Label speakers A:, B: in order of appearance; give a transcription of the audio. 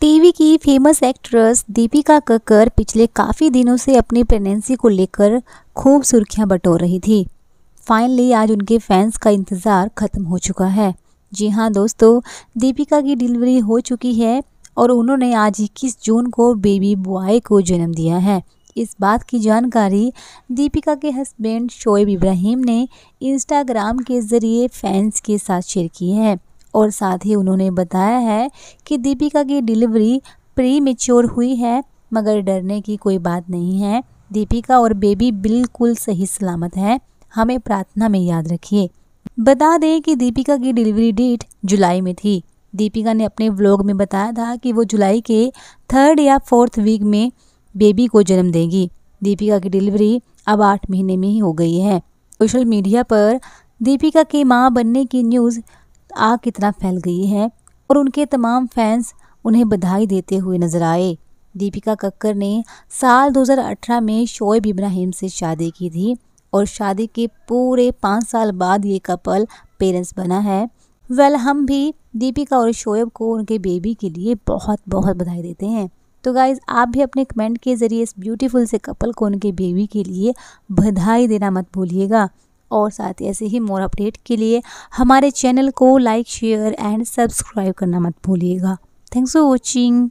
A: TV की famous actress Deepika Kakkar पिछले काफ़ी दिनों से अपनी प्रेगनेंसी को लेकर खूब सुर्खियां बटोर रही थी फाइनली आज उनके फैंस का इंतज़ार ख़त्म हो चुका है जी हाँ दोस्तों दीपिका की डिलीवरी हो चुकी है और उन्होंने आज इक्कीस जून को बेबी बॉय को जन्म दिया है इस बात की जानकारी दीपिका के हस्बैंड शोएब इब्राहिम ने इंस्टाग्राम के ज़रिए फैंस के साथ शेयर की है और साथ ही उन्होंने बताया है कि दीपिका की डिलीवरी प्री मेच्योर हुई है मगर डरने की कोई बात नहीं है दीपिका और बेबी बिल्कुल सही सलामत है हमें प्रार्थना में याद रखिए बता दें कि दीपिका की डिलीवरी डेट जुलाई में थी दीपिका ने अपने व्लॉग में बताया था कि वो जुलाई के थर्ड या फोर्थ वीक में बेबी को जन्म देंगी दीपिका की डिलीवरी अब आठ महीने में ही हो गई है सोशल मीडिया पर दीपिका की माँ बनने की न्यूज़ आग की तरह फैल गई है और उनके तमाम फैंस उन्हें बधाई देते हुए नजर आए दीपिका कक्कर ने साल 2018 में शोएब इब्राहिम से शादी की थी और शादी के पूरे पाँच साल बाद ये कपल पेरेंट्स बना है वेल हम भी दीपिका और शोएब को उनके बेबी के लिए बहुत बहुत बधाई देते हैं तो गाइज़ आप भी अपने कमेंट के ज़रिए इस ब्यूटीफुल से कपल को उनके बेबी के लिए बधाई देना मत भूलिएगा और साथ ही ऐसे ही मोर अपडेट के लिए हमारे चैनल को लाइक शेयर एंड सब्सक्राइब करना मत भूलिएगा थैंक्स फॉर वॉचिंग